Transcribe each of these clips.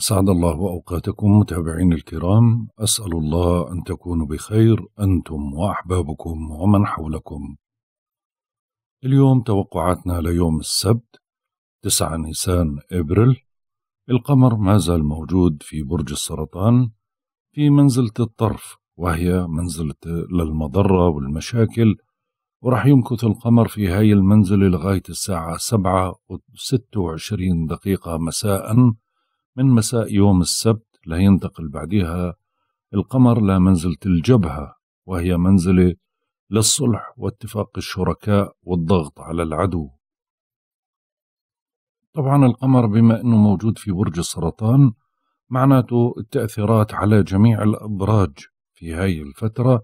أسعد الله أوقاتكم متابعين الكرام أسأل الله أن تكونوا بخير أنتم وأحبابكم ومن حولكم اليوم توقعاتنا ليوم السبت 9 نيسان إبريل القمر ما زال موجود في برج السرطان في منزلة الطرف وهي منزلة للمضرة والمشاكل ورح يمكث القمر في هاي المنزلة لغاية الساعة 7 و 26 دقيقة مساءً من مساء يوم السبت لينتقل بعدها القمر لمنزلة الجبهة وهي منزلة للصلح واتفاق الشركاء والضغط على العدو طبعا القمر بما أنه موجود في برج السرطان معناته التأثيرات على جميع الأبراج في هاي الفترة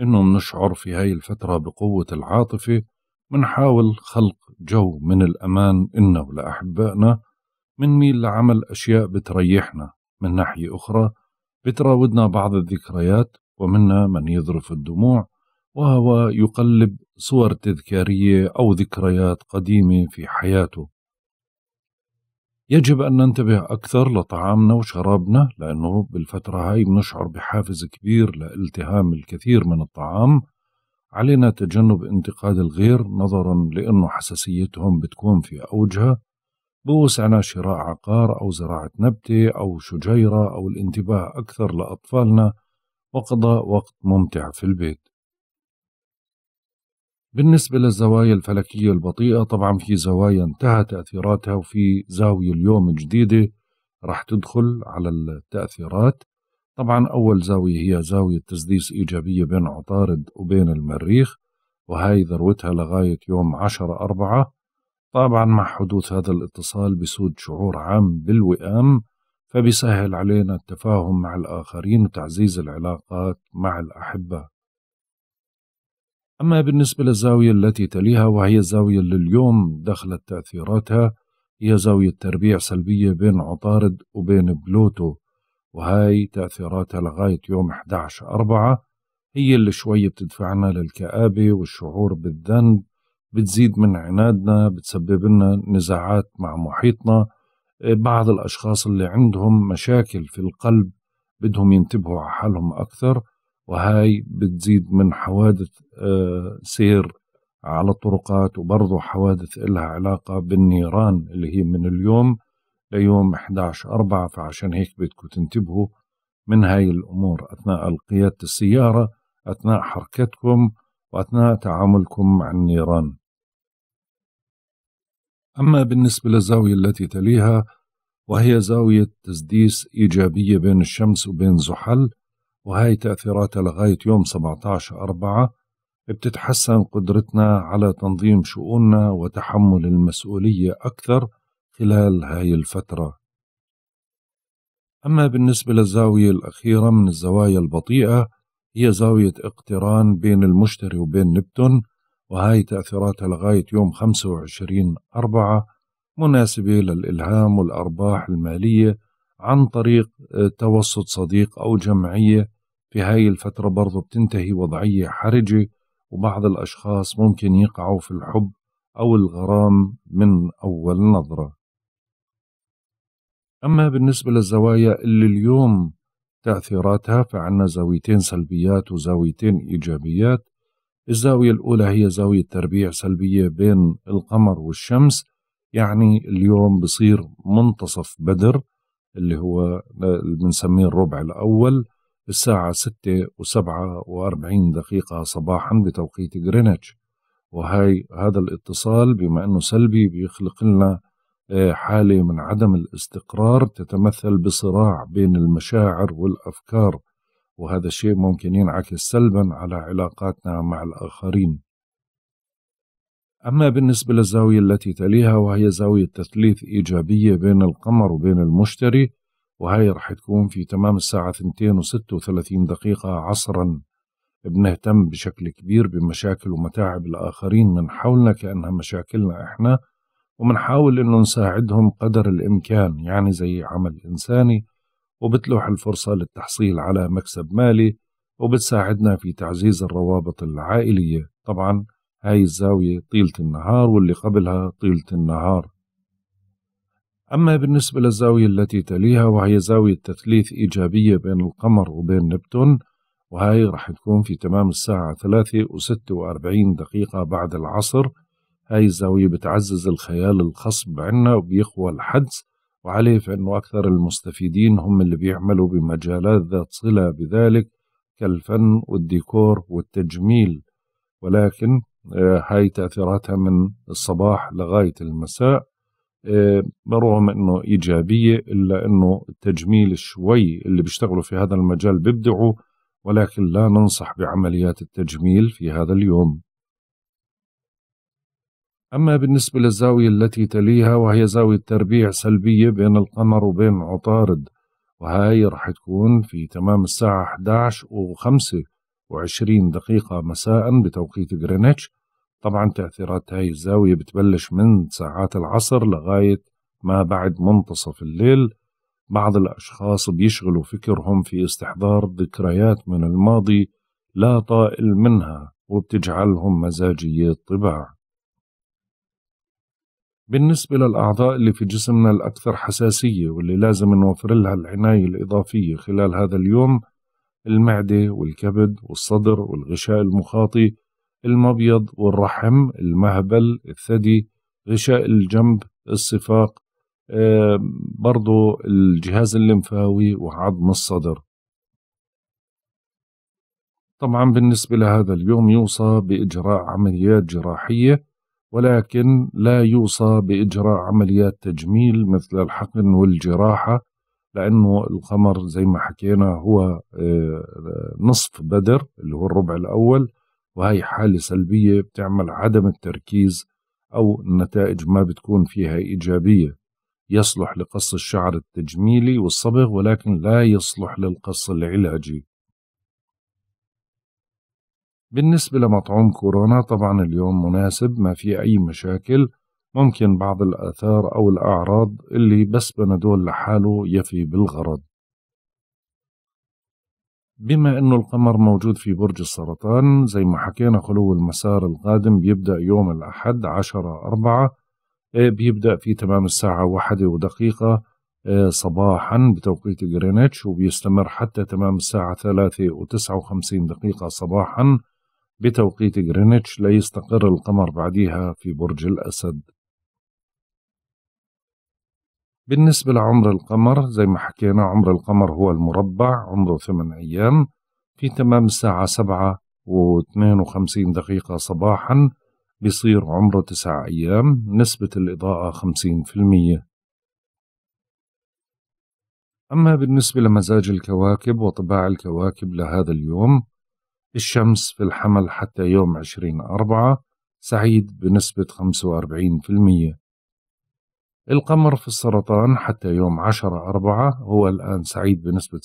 أنه منشعر في هاي الفترة بقوة العاطفة منحاول خلق جو من الأمان لأحبائنا ولأحبائنا منميل لعمل أشياء بتريحنا من ناحية أخرى بتراودنا بعض الذكريات ومنا من يذرف الدموع وهو يقلب صور تذكارية أو ذكريات قديمة في حياته يجب أن ننتبه أكثر لطعامنا وشرابنا لأنه بالفترة هاي بنشعر بحافز كبير لالتهام الكثير من الطعام علينا تجنب انتقاد الغير نظرا لأنه حساسيتهم بتكون في أوجها بوسع شراء عقار أو زراعة نبتة أو شجيرة أو الانتباه أكثر لأطفالنا وقضاء وقت ممتع في البيت بالنسبة للزوايا الفلكية البطيئة طبعا في زوايا انتهى تأثيراتها وفي زاوية اليوم جديدة راح تدخل على التأثيرات طبعا أول زاوية هي زاوية تسديس إيجابية بين عطارد وبين المريخ وهي ذروتها لغاية يوم عشرة أربعة طبعا مع حدوث هذا الاتصال بسود شعور عام بالوئام فبيسهل علينا التفاهم مع الآخرين وتعزيز العلاقات مع الأحبة أما بالنسبة للزاوية التي تليها وهي الزاوية اللي اليوم دخلت تأثيراتها هي زاوية تربيع سلبية بين عطارد وبين بلوتو وهاي تأثيراتها لغاية يوم 11 أربعة هي اللي شوي بتدفعنا للكآبة والشعور بالذنب بتزيد من عنادنا بتسبب لنا نزاعات مع محيطنا آه، بعض الأشخاص اللي عندهم مشاكل في القلب بدهم ينتبهوا على حالهم أكثر وهاي بتزيد من حوادث آه، سير على الطرقات وبرضه حوادث إلها علاقة بالنيران اللي هي من اليوم ليوم 11 4 فعشان هيك بدكم تنتبهوا من هاي الأمور أثناء قيادة السيارة أثناء حركتكم وأثناء تعاملكم مع النيران أما بالنسبة للزاوية التي تليها وهي زاوية تسديس إيجابية بين الشمس وبين زحل وهي تأثيراتها لغاية يوم 17 أربعة بتتحسن قدرتنا على تنظيم شؤوننا وتحمل المسؤولية أكثر خلال هاي الفترة أما بالنسبة للزاوية الأخيرة من الزوايا البطيئة هي زاوية اقتران بين المشتري وبين نبتون وهاي تأثيراتها لغاية يوم 25 أربعة مناسبة للإلهام والأرباح المالية عن طريق آه، توسط صديق أو جمعية في هاي الفترة برضو بتنتهي وضعية حرجة وبعض الأشخاص ممكن يقعوا في الحب أو الغرام من أول نظرة أما بالنسبة للزوايا اللي اليوم تأثيراتها فعنا زاويتين سلبيات وزاويتين إيجابيات الزاوية الأولى هي زاوية تربيع سلبية بين القمر والشمس يعني اليوم بصير منتصف بدر اللي هو آه، بنسميه الربع الأول الساعة ستة وسبعة وأربعين دقيقة صباحا بتوقيت غرينتش وهي هذا الاتصال بما أنه سلبي بيخلق لنا آه، حالة من عدم الاستقرار تتمثل بصراع بين المشاعر والأفكار وهذا الشيء ممكن ينعكس سلبا على علاقاتنا مع الآخرين أما بالنسبة للزاوية التي تليها وهي زاوية تثليث إيجابية بين القمر وبين المشتري وهي رح تكون في تمام الساعة 236 دقيقة عصرا بنهتم بشكل كبير بمشاكل ومتاعب الآخرين من حولنا كأنها مشاكلنا إحنا ومنحاول إنه نساعدهم قدر الإمكان يعني زي عمل إنساني وبتلوح الفرصة للتحصيل على مكسب مالي وبتساعدنا في تعزيز الروابط العائلية طبعا هاي الزاوية طيلة النهار واللي قبلها طيلة النهار أما بالنسبة للزاوية التي تليها وهي زاوية تثليث إيجابية بين القمر وبين نبتون وهي رح تكون في تمام الساعة ثلاثة وستة وأربعين دقيقة بعد العصر هاي الزاوية بتعزز الخيال الخصب عنا وبيقوى الحدس وعليه فإن أكثر المستفيدين هم اللي بيعملوا بمجالات ذات صلة بذلك كالفن والديكور والتجميل ولكن آه، هاي تأثيراتها من الصباح لغاية المساء آه، برغم انه ايجابيه الا انه التجميل شوي اللي بيشتغلوا في هذا المجال بيبدعوا ولكن لا ننصح بعمليات التجميل في هذا اليوم أما بالنسبة للزاوية التي تليها وهي زاوية تربيع سلبية بين القمر وبين عطارد وهاي رح تكون في تمام الساعة 11 و 25 وعشرين دقيقة مساء بتوقيت غرينتش طبعا تأثيرات هاي الزاوية بتبلش من ساعات العصر لغاية ما بعد منتصف الليل بعض الأشخاص بيشغلوا فكرهم في استحضار ذكريات من الماضي لا طائل منها وبتجعلهم مزاجية طباع بالنسبة للأعضاء اللي في جسمنا الأكثر حساسية واللي لازم نوفر لها العناية الإضافية خلال هذا اليوم المعدة والكبد والصدر والغشاء المخاطي المبيض والرحم المهبل الثدي غشاء الجنب الصفاق آه، برضو الجهاز الليمفاوي وعظم الصدر طبعا بالنسبة لهذا اليوم يوصى بإجراء عمليات جراحية ولكن لا يوصى بإجراء عمليات تجميل مثل الحقن والجراحة لأنه الخمر زي ما حكينا هو آه، نصف بدر اللي هو الربع الأول وهي حالة سلبية بتعمل عدم التركيز أو النتائج ما بتكون فيها إيجابية يصلح لقص الشعر التجميلي والصبغ ولكن لا يصلح للقص العلاجي بالنسبة لمطعوم كورونا طبعا اليوم مناسب ما في أي مشاكل ممكن بعض الآثار أو الأعراض اللي بس بنادول لحاله يفي بالغرض بما أنه القمر موجود في برج السرطان زي ما حكينا خلو المسار القادم بيبدأ يوم الأحد عشرة أربعة آه، بيبدأ في تمام الساعة واحدة ودقيقة آه، صباحا بتوقيت جرينتش وبيستمر حتى تمام الساعة ثلاثة وتسعة وخمسين دقيقة صباحا بتوقيت غرينتش ليستقر القمر بعدها في برج الأسد بالنسبة لعمر القمر زي ما حكينا عمر القمر هو المربع عمره 8 أيام في تمام الساعة 7 و52 دقيقة صباحا بيصير عمره 9 أيام نسبة الإضاءة 50% أما بالنسبة لمزاج الكواكب وطباع الكواكب لهذا اليوم الشمس في الحمل حتى يوم 20 أربعة سعيد بنسبة 45% القمر في السرطان حتى يوم 10 أربعة هو الآن سعيد بنسبة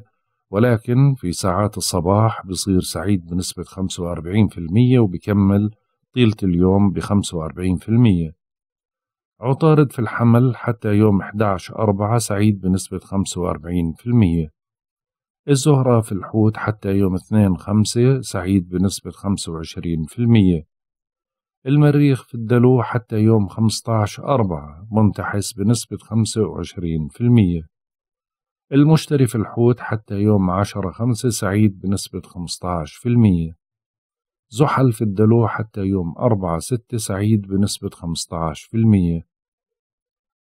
60% ولكن في ساعات الصباح بصير سعيد بنسبة 45% وبكمل طيلة اليوم ب 45% عطارد في الحمل حتى يوم 11 أربعة سعيد بنسبة 45% الزهرة في الحوت حتى يوم 2 5 سعيد بنسبة 25% المريخ في الدلو حتى يوم 15 4 منتحس بنسبة 25% المشتري في الحوت حتى يوم 10 5 سعيد بنسبة 15% زحل في الدلو حتى يوم 4 6 سعيد بنسبة 15%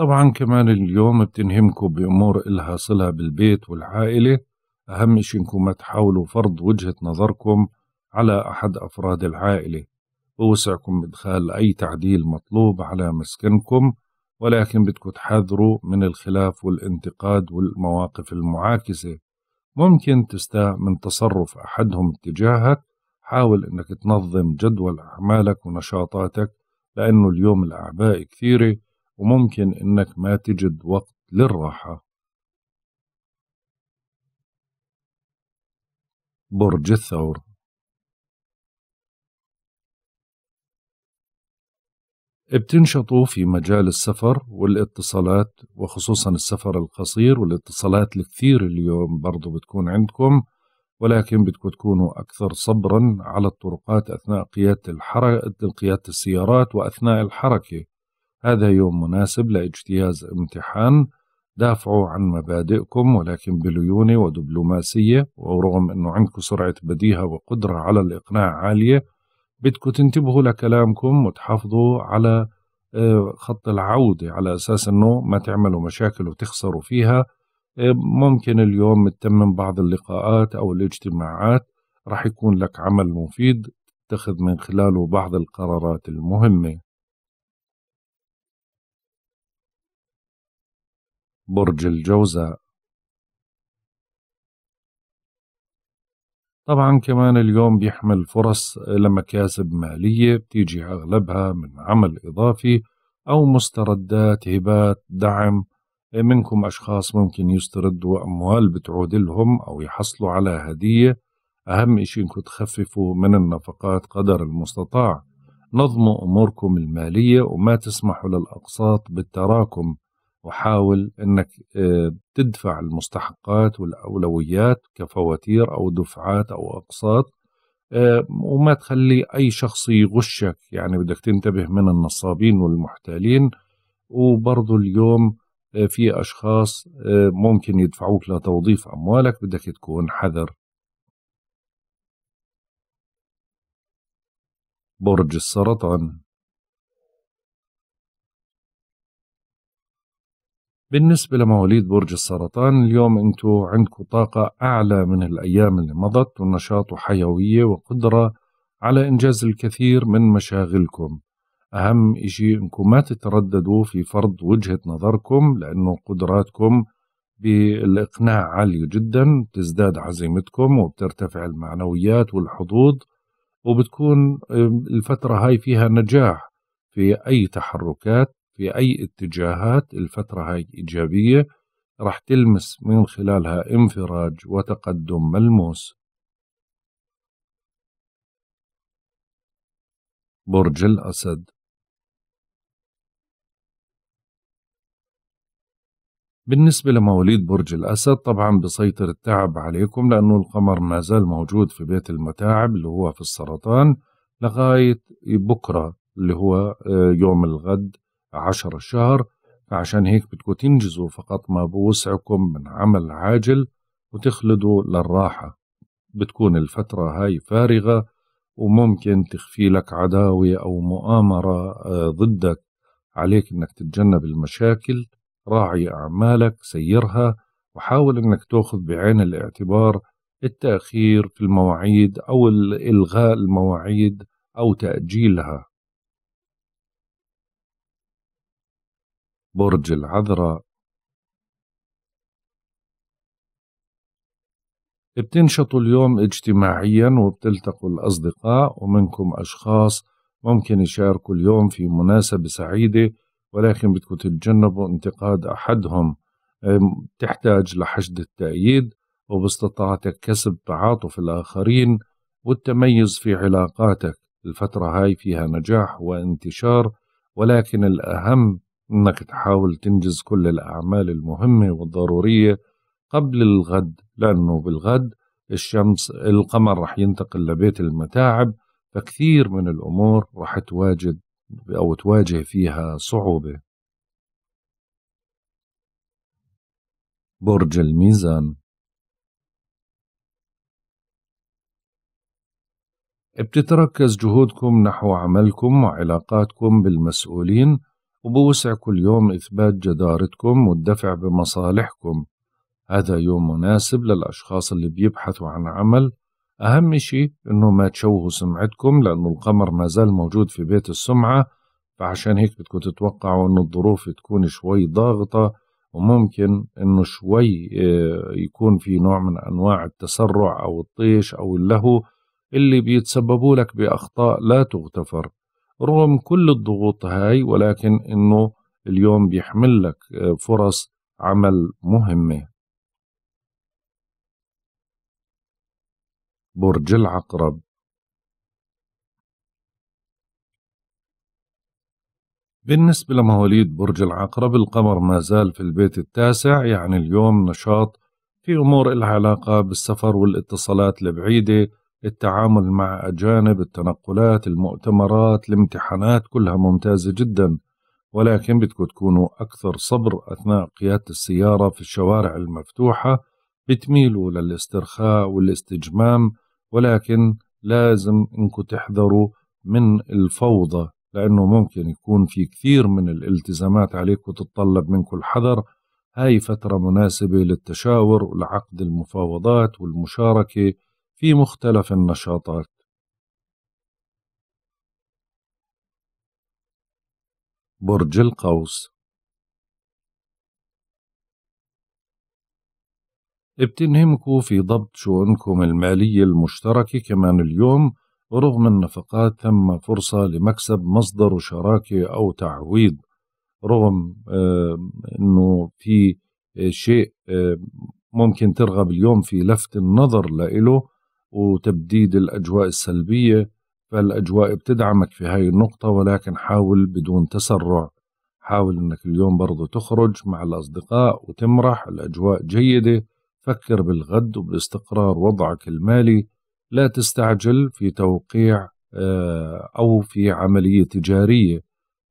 طبعا كمان اليوم بتنهمكم بأمور إلها صلة بالبيت والعائلة أهم شيء إنكم ما تحاولوا فرض وجهة نظركم على أحد أفراد العائلة بوسعكم إدخال أي تعديل مطلوب على مسكنكم ولكن بدكم تحذروا من الخلاف والانتقاد والمواقف المعاكسة ممكن تستاء من تصرف أحدهم اتجاهك حاول أنك تنظم جدول أعمالك ونشاطاتك لأنه اليوم الأعباء كثيرة وممكن انك ما تجد وقت للراحة برج الثور بتنشطوا في مجال السفر والاتصالات وخصوصا السفر القصير والاتصالات الكثير اليوم برضو بتكون عندكم ولكن بدكم تكونوا أكثر صبرا على الطرقات أثناء قيادة الحركة قيادة السيارات وأثناء الحركة هذا يوم مناسب لاجتياز امتحان دافعوا عن مبادئكم ولكن بليونة ودبلوماسية ورغم أنه عندكم سرعة بديهة وقدرة على الإقناع عالية بدكم تنتبهوا لكلامكم وتحافظوا على آه، خط العودة على أساس أنه ما تعملوا مشاكل وتخسروا فيها آه، ممكن اليوم تتمم بعض اللقاءات أو الاجتماعات رح يكون لك عمل مفيد تتخذ من خلاله بعض القرارات المهمة برج الجوزاء طبعا كمان اليوم بيحمل فرص لمكاسب مالية بتيجي أغلبها من عمل إضافي أو مستردات هبات دعم منكم أشخاص ممكن يستردوا أموال بتعود لهم أو يحصلوا على هدية أهم إشي إنكم تخففوا من النفقات قدر المستطاع نظموا أموركم المالية وما تسمحوا للأقساط بالتراكم وحاول انك آه، تدفع المستحقات والاولويات كفواتير او دفعات او اقساط آه، وما تخلي اي شخص يغشك يعني بدك تنتبه من النصابين والمحتالين وبرضه اليوم آه، في اشخاص ممكن يدفعوك لتوظيف اموالك بدك تكون حذر برج السرطان بالنسبة لمواليد برج السرطان اليوم انتوا عندكم طاقة أعلى من الأيام اللي مضت ونشاط وحيوية وقدرة على إنجاز الكثير من مشاغلكم أهم إشي إنكم ما تترددوا في فرض وجهة نظركم لأنه قدراتكم بالإقناع عالية جدا تزداد عزيمتكم وبترتفع المعنويات والحظوظ وبتكون الفترة هاي فيها نجاح في أي تحركات في أي اتجاهات الفترة هاي إيجابية راح تلمس من خلالها انفراج وتقدم ملموس برج الأسد بالنسبة لمواليد برج الأسد طبعا بسيطر التعب عليكم لأنه القمر ما زال موجود في بيت المتاعب اللي هو في السرطان لغاية بكرة اللي هو آه، يوم الغد عشر شهر فعشان هيك بدكم تنجزوا فقط ما بوسعكم من عمل عاجل وتخلدوا للراحة بتكون الفترة هاي فارغة وممكن تخفي لك عداوة أو مؤامرة آه، ضدك عليك أنك تتجنب المشاكل راعي أعمالك سيرها وحاول أنك تأخذ بعين الاعتبار التأخير في المواعيد أو الإلغاء المواعيد أو تأجيلها برج العذراء بتنشطوا اليوم اجتماعيا وبتلتقوا الأصدقاء ومنكم أشخاص ممكن يشاركوا اليوم في مناسبة سعيدة ولكن بدكم تتجنبوا انتقاد أحدهم تحتاج لحشد التأييد وباستطاعتك كسب تعاطف الآخرين والتميز في علاقاتك الفترة هاي فيها نجاح وانتشار ولكن الأهم إنك تحاول تنجز كل الأعمال المهمة والضرورية قبل الغد لأنه بالغد الشمس القمر رح ينتقل لبيت المتاعب فكثير من الأمور رح تواجد أو تواجه فيها صعوبة برج الميزان بتتركز جهودكم نحو عملكم وعلاقاتكم بالمسؤولين وبوسع كل يوم إثبات جدارتكم والدفع بمصالحكم هذا يوم مناسب للأشخاص اللي بيبحثوا عن عمل أهم شيء إنه ما تشوهوا سمعتكم لأنه القمر ما زال موجود في بيت السمعة فعشان هيك بدكم تتوقعوا إنه الظروف تكون شوي ضاغطة وممكن إنه شوي آه، يكون في نوع من أنواع التسرع أو الطيش أو اللهو اللي بيتسببوا لك بأخطاء لا تغتفر رغم كل الضغوط هاي ولكن انه اليوم بيحمل لك آه، فرص عمل مهمة برج العقرب بالنسبة لمواليد برج العقرب القمر ما زال في البيت التاسع يعني اليوم نشاط في أمور العلاقة بالسفر والاتصالات البعيدة التعامل مع أجانب التنقلات المؤتمرات الامتحانات كلها ممتازة جدا ولكن بدكم تكونوا أكثر صبر أثناء قيادة السيارة في الشوارع المفتوحة بتميلوا للاسترخاء والاستجمام ولكن لازم انكم تحذروا من الفوضى لأنه ممكن يكون في كثير من الالتزامات عليكم تتطلب منكم الحذر هاي فترة مناسبة للتشاور ولعقد المفاوضات والمشاركة في مختلف النشاطات برج القوس بتنهمكوا في ضبط شؤونكم المالية المشتركة كمان اليوم رغم النفقات ثم فرصة لمكسب مصدر شراكة أو تعويض رغم أنه في آه، شيء ممكن ترغب اليوم في لفت النظر لإله وتبديد الأجواء السلبية فالأجواء بتدعمك في هاي النقطة ولكن حاول بدون تسرع حاول أنك اليوم برضو تخرج مع الأصدقاء وتمرح الأجواء جيدة فكر بالغد وباستقرار وضعك المالي لا تستعجل في توقيع آه، أو في عملية تجارية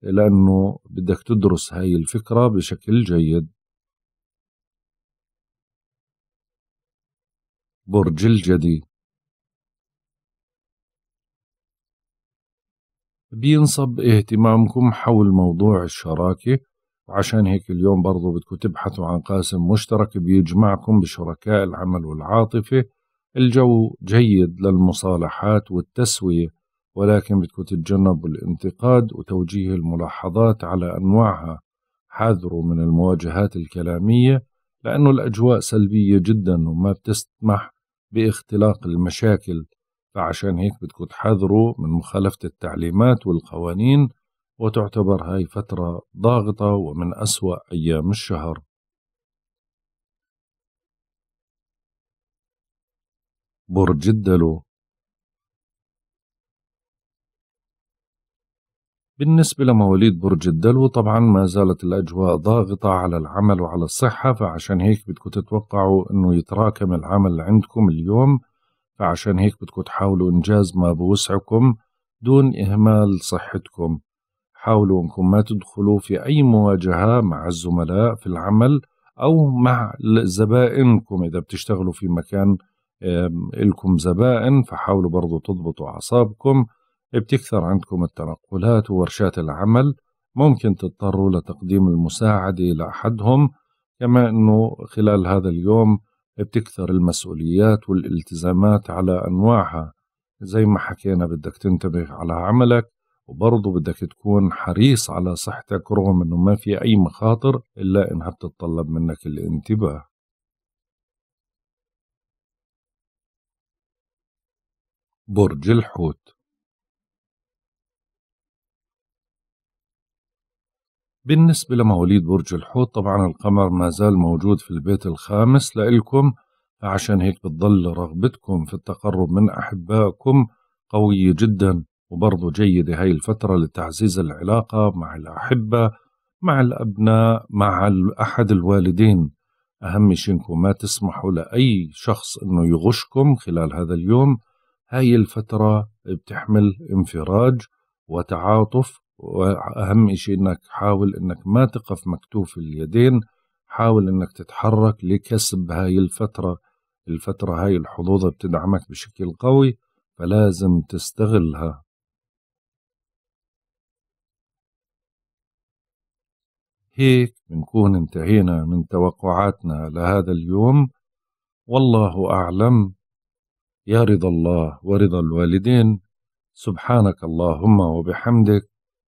لأنه بدك تدرس هاي الفكرة بشكل جيد برج الجدي بينصب اهتمامكم حول موضوع الشراكة وعشان هيك اليوم برضو بدكم تبحثوا عن قاسم مشترك بيجمعكم بشركاء العمل والعاطفة الجو جيد للمصالحات والتسوية ولكن بدكم تتجنبوا الانتقاد وتوجيه الملاحظات على أنواعها حذروا من المواجهات الكلامية لأنه الأجواء سلبية جدا وما بتسمح باختلاق المشاكل فعشان هيك بدكم تحذروا من مخالفة التعليمات والقوانين وتعتبر هاي فترة ضاغطة ومن أسوأ أيام الشهر برج الدلو بالنسبة لمواليد برج الدلو طبعا ما زالت الأجواء ضاغطة على العمل وعلى الصحة فعشان هيك بدكم تتوقعوا أنه يتراكم العمل عندكم اليوم فعشان هيك بدكم تحاولوا إنجاز ما بوسعكم دون إهمال صحتكم حاولوا أنكم ما تدخلوا في أي مواجهة مع الزملاء في العمل أو مع زبائنكم إذا بتشتغلوا في مكان إلكم زبائن فحاولوا برضو تضبطوا أعصابكم بتكثر عندكم التنقلات وورشات العمل ممكن تضطروا لتقديم المساعدة لأحدهم كما أنه خلال هذا اليوم بتكثر المسؤوليات والالتزامات على أنواعها زي ما حكينا بدك تنتبه على عملك وبرضه بدك تكون حريص على صحتك رغم انه ما في اي مخاطر الا انها بتتطلب منك الانتباه برج الحوت بالنسبة لمواليد برج الحوت طبعا القمر ما زال موجود في البيت الخامس لإلكم فعشان هيك بتضل رغبتكم في التقرب من أحبائكم قوية جدا وبرضه جيدة هاي الفترة لتعزيز العلاقة مع الأحبة مع الأبناء مع أحد الوالدين أهم شيء إنكم ما تسمحوا لأي شخص إنه يغشكم خلال هذا اليوم هاي الفترة بتحمل انفراج وتعاطف واهم شيء انك حاول انك ما تقف مكتوف اليدين حاول انك تتحرك لكسب هاي الفتره الفتره هاي الحظوظه بتدعمك بشكل قوي فلازم تستغلها هيك بنكون انتهينا من توقعاتنا لهذا اليوم والله أعلم يا رضا الله ورضا الوالدين سبحانك اللهم وبحمدك